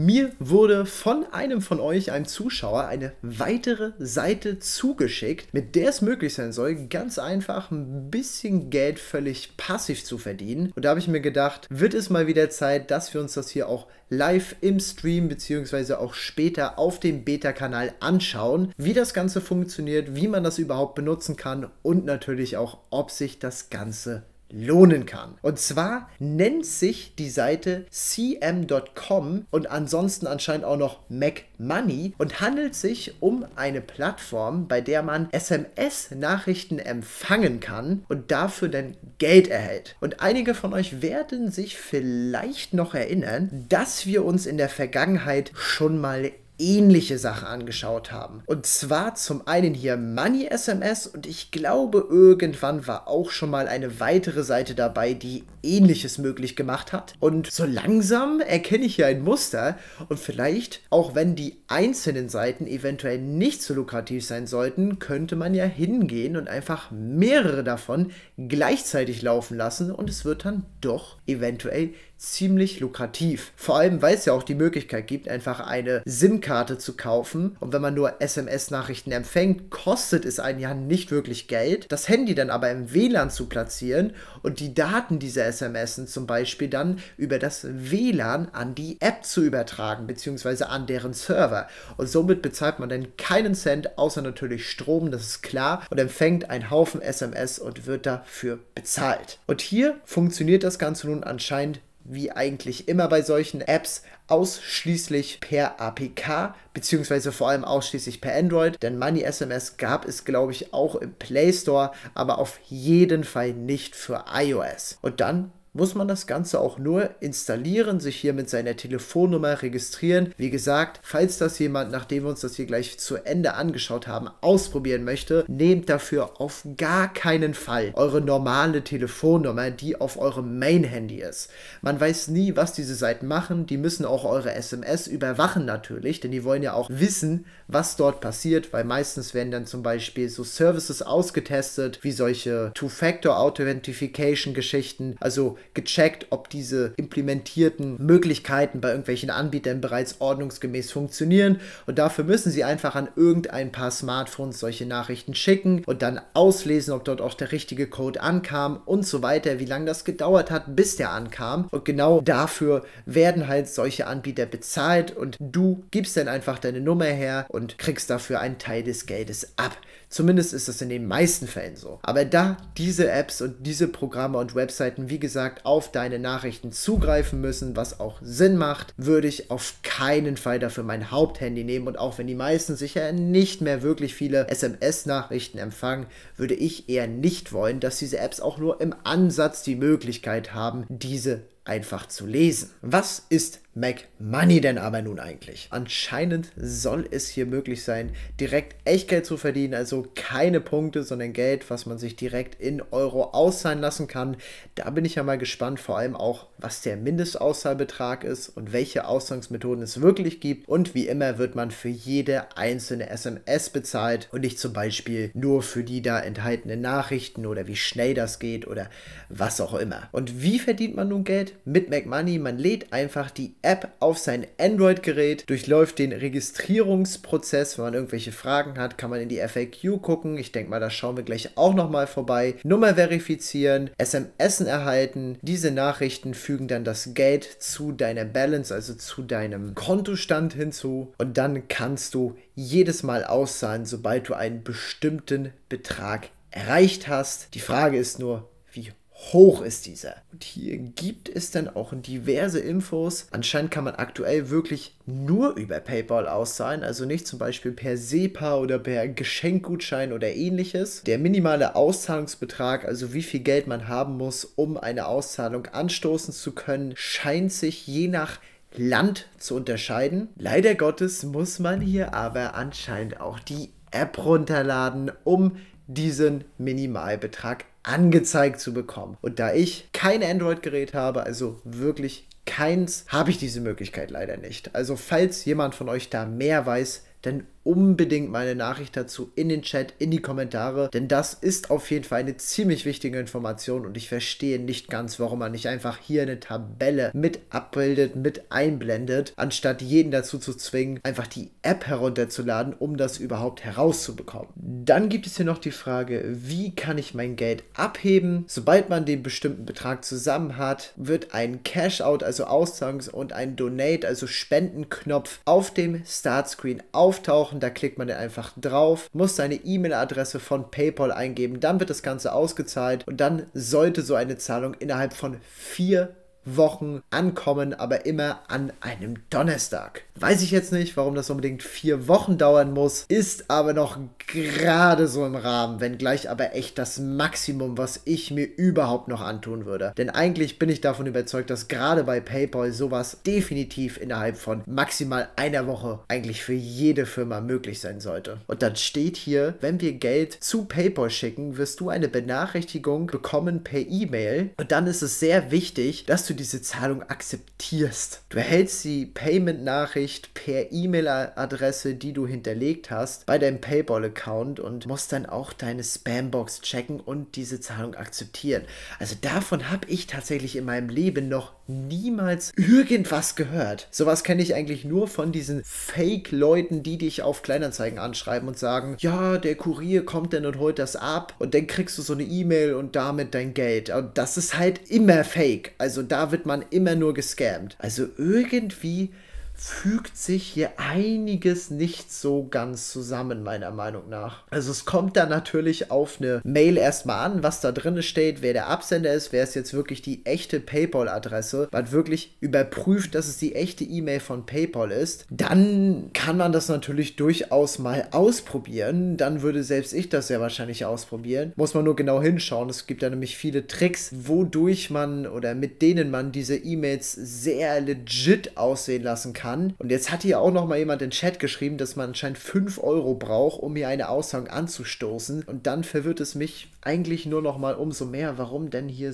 Mir wurde von einem von euch, einem Zuschauer, eine weitere Seite zugeschickt, mit der es möglich sein soll, ganz einfach ein bisschen Geld völlig passiv zu verdienen. Und da habe ich mir gedacht, wird es mal wieder Zeit, dass wir uns das hier auch live im Stream bzw. auch später auf dem Beta-Kanal anschauen, wie das Ganze funktioniert, wie man das überhaupt benutzen kann und natürlich auch, ob sich das Ganze lohnen kann. Und zwar nennt sich die Seite cm.com und ansonsten anscheinend auch noch Mac Money und handelt sich um eine Plattform, bei der man SMS-Nachrichten empfangen kann und dafür dann Geld erhält. Und einige von euch werden sich vielleicht noch erinnern, dass wir uns in der Vergangenheit schon mal ähnliche Sache angeschaut haben. Und zwar zum einen hier Money SMS und ich glaube, irgendwann war auch schon mal eine weitere Seite dabei, die ähnliches möglich gemacht hat. Und so langsam erkenne ich hier ein Muster und vielleicht, auch wenn die einzelnen Seiten eventuell nicht so lukrativ sein sollten, könnte man ja hingehen und einfach mehrere davon gleichzeitig laufen lassen und es wird dann doch eventuell ziemlich lukrativ. Vor allem, weil es ja auch die Möglichkeit gibt, einfach eine SIM-Karte zu kaufen. Und wenn man nur SMS-Nachrichten empfängt, kostet es einen ja nicht wirklich Geld. Das Handy dann aber im WLAN zu platzieren und die Daten dieser SMS zum Beispiel dann über das WLAN an die App zu übertragen, beziehungsweise an deren Server. Und somit bezahlt man dann keinen Cent, außer natürlich Strom, das ist klar, und empfängt einen Haufen SMS und wird dafür bezahlt. Und hier funktioniert das Ganze nun anscheinend wie eigentlich immer bei solchen Apps ausschließlich per APK beziehungsweise vor allem ausschließlich per Android, denn Money SMS gab es glaube ich auch im Play Store, aber auf jeden Fall nicht für iOS. Und dann muss man das Ganze auch nur installieren, sich hier mit seiner Telefonnummer registrieren. Wie gesagt, falls das jemand, nachdem wir uns das hier gleich zu Ende angeschaut haben, ausprobieren möchte, nehmt dafür auf gar keinen Fall eure normale Telefonnummer, die auf eurem Main-Handy ist. Man weiß nie, was diese Seiten machen. Die müssen auch eure SMS überwachen natürlich, denn die wollen ja auch wissen, was dort passiert, weil meistens werden dann zum Beispiel so Services ausgetestet, wie solche Two-Factor-Authentification-Geschichten, also gecheckt, ob diese implementierten Möglichkeiten bei irgendwelchen Anbietern bereits ordnungsgemäß funktionieren. Und dafür müssen sie einfach an irgendein paar Smartphones solche Nachrichten schicken und dann auslesen, ob dort auch der richtige Code ankam und so weiter, wie lange das gedauert hat, bis der ankam. Und genau dafür werden halt solche Anbieter bezahlt und du gibst dann einfach deine Nummer her und kriegst dafür einen Teil des Geldes ab. Zumindest ist das in den meisten Fällen so. Aber da diese Apps und diese Programme und Webseiten, wie gesagt, gesagt auf deine Nachrichten zugreifen müssen, was auch Sinn macht, würde ich auf keinen Fall dafür mein Haupthandy nehmen. Und auch wenn die meisten sicher nicht mehr wirklich viele SMS-Nachrichten empfangen, würde ich eher nicht wollen, dass diese Apps auch nur im Ansatz die Möglichkeit haben, diese einfach zu lesen. Was ist McMoney denn aber nun eigentlich? Anscheinend soll es hier möglich sein, direkt Echtgeld zu verdienen, also keine Punkte, sondern Geld, was man sich direkt in Euro auszahlen lassen kann. Da bin ich ja mal gespannt, vor allem auch, was der Mindestauszahlbetrag ist und welche Auszahlungsmethoden es wirklich gibt. Und wie immer wird man für jede einzelne SMS bezahlt und nicht zum Beispiel nur für die da enthaltenen Nachrichten oder wie schnell das geht oder was auch immer. Und wie verdient man nun Geld? Mit McMoney, man lädt einfach die App App auf sein Android-Gerät, durchläuft den Registrierungsprozess. Wenn man irgendwelche Fragen hat, kann man in die FAQ gucken. Ich denke mal, da schauen wir gleich auch nochmal vorbei. Nummer verifizieren, SMS erhalten. Diese Nachrichten fügen dann das Geld zu deiner Balance, also zu deinem Kontostand hinzu. Und dann kannst du jedes Mal auszahlen, sobald du einen bestimmten Betrag erreicht hast. Die Frage ist nur, hoch ist dieser. Und hier gibt es dann auch diverse Infos. Anscheinend kann man aktuell wirklich nur über PayPal auszahlen, also nicht zum Beispiel per SEPA oder per Geschenkgutschein oder ähnliches. Der minimale Auszahlungsbetrag, also wie viel Geld man haben muss, um eine Auszahlung anstoßen zu können, scheint sich je nach Land zu unterscheiden. Leider Gottes muss man hier aber anscheinend auch die App runterladen, um diesen Minimalbetrag angezeigt zu bekommen. Und da ich kein Android-Gerät habe, also wirklich keins, habe ich diese Möglichkeit leider nicht. Also falls jemand von euch da mehr weiß, dann unbedingt meine Nachricht dazu in den Chat, in die Kommentare, denn das ist auf jeden Fall eine ziemlich wichtige Information und ich verstehe nicht ganz, warum man nicht einfach hier eine Tabelle mit abbildet, mit einblendet, anstatt jeden dazu zu zwingen, einfach die App herunterzuladen, um das überhaupt herauszubekommen. Dann gibt es hier noch die Frage, wie kann ich mein Geld abheben? Sobald man den bestimmten Betrag zusammen hat, wird ein Cash-Out, also Auszahlungs- und ein Donate, also Spendenknopf auf dem Startscreen auftauchen starten. Da klickt man einfach drauf, muss seine E-Mail-Adresse von PayPal eingeben, dann wird das Ganze ausgezahlt und dann sollte so eine Zahlung innerhalb von vier Wochen ankommen, aber immer an einem Donnerstag. Weiß ich jetzt nicht, warum das unbedingt vier Wochen dauern muss, ist aber noch gerade so im Rahmen, wenngleich aber echt das Maximum, was ich mir überhaupt noch antun würde. Denn eigentlich bin ich davon überzeugt, dass gerade bei PayPal sowas definitiv innerhalb von maximal einer Woche eigentlich für jede Firma möglich sein sollte. Und dann steht hier, wenn wir Geld zu PayPal schicken, wirst du eine Benachrichtigung bekommen per E-Mail. Und dann ist es sehr wichtig, dass du diese Zahlung akzeptierst. Du erhältst die Payment-Nachricht per E-Mail-Adresse, die du hinterlegt hast, bei deinem PayPal-Account und musst dann auch deine Spambox checken und diese Zahlung akzeptieren. Also davon habe ich tatsächlich in meinem Leben noch niemals irgendwas gehört. Sowas kenne ich eigentlich nur von diesen Fake-Leuten, die dich auf Kleinanzeigen anschreiben und sagen, ja, der Kurier kommt denn und holt das ab und dann kriegst du so eine E-Mail und damit dein Geld. Und das ist halt immer fake. Also da da wird man immer nur gescammt. Also irgendwie fügt sich hier einiges nicht so ganz zusammen, meiner Meinung nach. Also es kommt dann natürlich auf eine Mail erstmal an, was da drin steht, wer der Absender ist, wer ist jetzt wirklich die echte PayPal-Adresse. was wirklich überprüft, dass es die echte E-Mail von PayPal ist. Dann kann man das natürlich durchaus mal ausprobieren. Dann würde selbst ich das ja wahrscheinlich ausprobieren. Muss man nur genau hinschauen. Es gibt da nämlich viele Tricks, wodurch man oder mit denen man diese E-Mails sehr legit aussehen lassen kann kann. Und jetzt hat hier auch noch mal jemand in den Chat geschrieben, dass man anscheinend 5 Euro braucht, um mir eine Aussage anzustoßen. Und dann verwirrt es mich eigentlich nur noch mal umso mehr, warum denn hier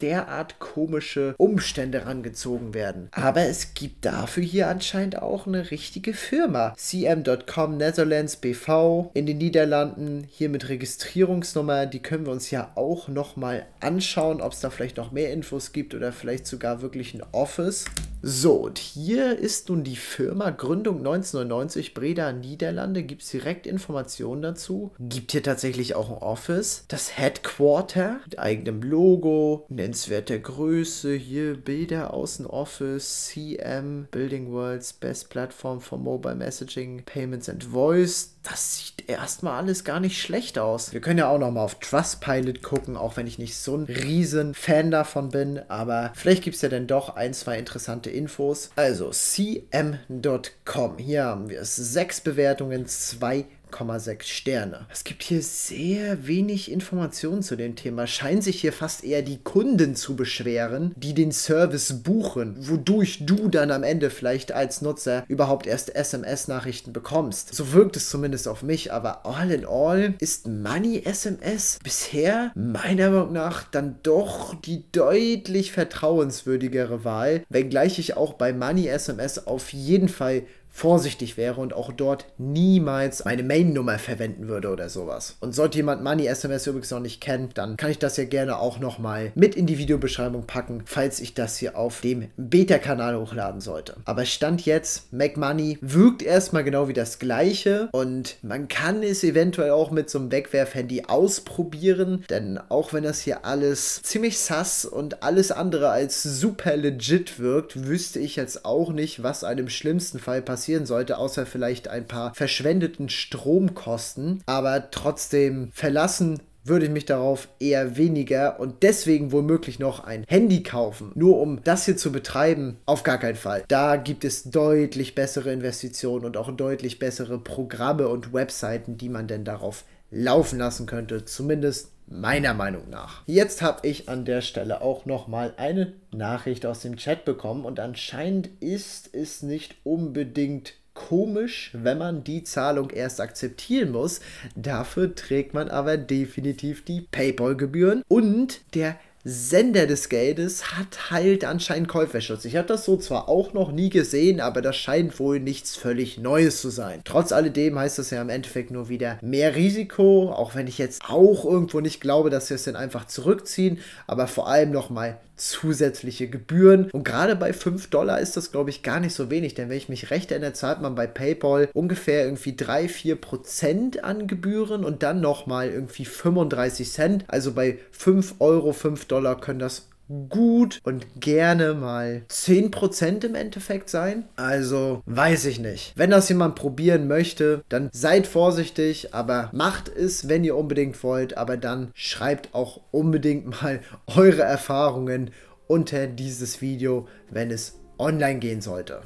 derart komische Umstände rangezogen werden. Aber es gibt dafür hier anscheinend auch eine richtige Firma. CM.com Netherlands BV in den Niederlanden, hier mit Registrierungsnummer, die können wir uns ja auch nochmal anschauen, ob es da vielleicht noch mehr Infos gibt oder vielleicht sogar wirklich ein Office. So, und hier ist nun die Firma Gründung 1990 Breda Niederlande. Gibt es direkt Informationen dazu? Gibt hier tatsächlich auch ein Office? Das Headquarter mit eigenem Logo, nennenswerter Größe. Hier Bilder aus dem Office, CM, Building Worlds, Best Platform for Mobile Messaging, Payments and Voice das sieht erstmal alles gar nicht schlecht aus. Wir können ja auch nochmal auf Trustpilot gucken, auch wenn ich nicht so ein riesen Fan davon bin, aber vielleicht gibt es ja dann doch ein, zwei interessante Infos. Also cm.com, hier haben wir es. Sechs Bewertungen, zwei Bewertungen. 4,6 Sterne. Es gibt hier sehr wenig Informationen zu dem Thema. Scheinen sich hier fast eher die Kunden zu beschweren, die den Service buchen, wodurch du dann am Ende vielleicht als Nutzer überhaupt erst SMS-Nachrichten bekommst. So wirkt es zumindest auf mich, aber all in all ist Money SMS bisher meiner Meinung nach dann doch die deutlich vertrauenswürdigere Wahl, wenngleich ich auch bei Money SMS auf jeden Fall vorsichtig wäre und auch dort niemals meine Main-Nummer verwenden würde oder sowas. Und sollte jemand Money SMS übrigens noch nicht kennen, dann kann ich das ja gerne auch nochmal mit in die Videobeschreibung packen, falls ich das hier auf dem Beta-Kanal hochladen sollte. Aber Stand jetzt, Mac Money wirkt erstmal genau wie das gleiche und man kann es eventuell auch mit so einem Wegwerf-Handy ausprobieren, denn auch wenn das hier alles ziemlich sass und alles andere als super legit wirkt, wüsste ich jetzt auch nicht, was einem schlimmsten Fall passiert passieren sollte, außer vielleicht ein paar verschwendeten Stromkosten. Aber trotzdem verlassen würde ich mich darauf eher weniger und deswegen womöglich noch ein Handy kaufen. Nur um das hier zu betreiben, auf gar keinen Fall. Da gibt es deutlich bessere Investitionen und auch deutlich bessere Programme und Webseiten, die man denn darauf laufen lassen könnte. Zumindest meiner Meinung nach. Jetzt habe ich an der Stelle auch nochmal eine Nachricht aus dem Chat bekommen und anscheinend ist es nicht unbedingt komisch, wenn man die Zahlung erst akzeptieren muss. Dafür trägt man aber definitiv die PayPal-Gebühren und der Sender des Geldes hat halt anscheinend Käuferschutz. Ich habe das so zwar auch noch nie gesehen, aber das scheint wohl nichts völlig Neues zu sein. Trotz alledem heißt das ja im Endeffekt nur wieder mehr Risiko, auch wenn ich jetzt auch irgendwo nicht glaube, dass wir es denn einfach zurückziehen, aber vor allem nochmal zusätzliche Gebühren. Und gerade bei 5 Dollar ist das, glaube ich, gar nicht so wenig, denn wenn ich mich recht erinnere, zahlt man bei PayPal ungefähr irgendwie 3-4 Prozent an Gebühren und dann nochmal irgendwie 35 Cent, also bei 5 Euro 5 Dollar können das gut und gerne mal 10% im Endeffekt sein. Also weiß ich nicht. Wenn das jemand probieren möchte, dann seid vorsichtig, aber macht es, wenn ihr unbedingt wollt, aber dann schreibt auch unbedingt mal eure Erfahrungen unter dieses Video, wenn es online gehen sollte.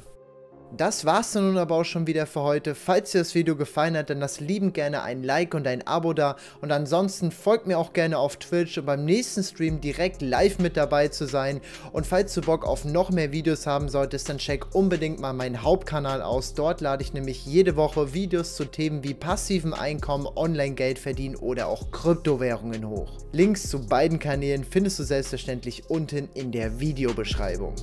Das war's dann nun aber auch schon wieder für heute. Falls dir das Video gefallen hat, dann lass liebend gerne ein Like und ein Abo da. Und ansonsten folgt mir auch gerne auf Twitch, um beim nächsten Stream direkt live mit dabei zu sein. Und falls du Bock auf noch mehr Videos haben solltest, dann check unbedingt mal meinen Hauptkanal aus. Dort lade ich nämlich jede Woche Videos zu Themen wie passivem Einkommen, Online-Geld verdienen oder auch Kryptowährungen hoch. Links zu beiden Kanälen findest du selbstverständlich unten in der Videobeschreibung.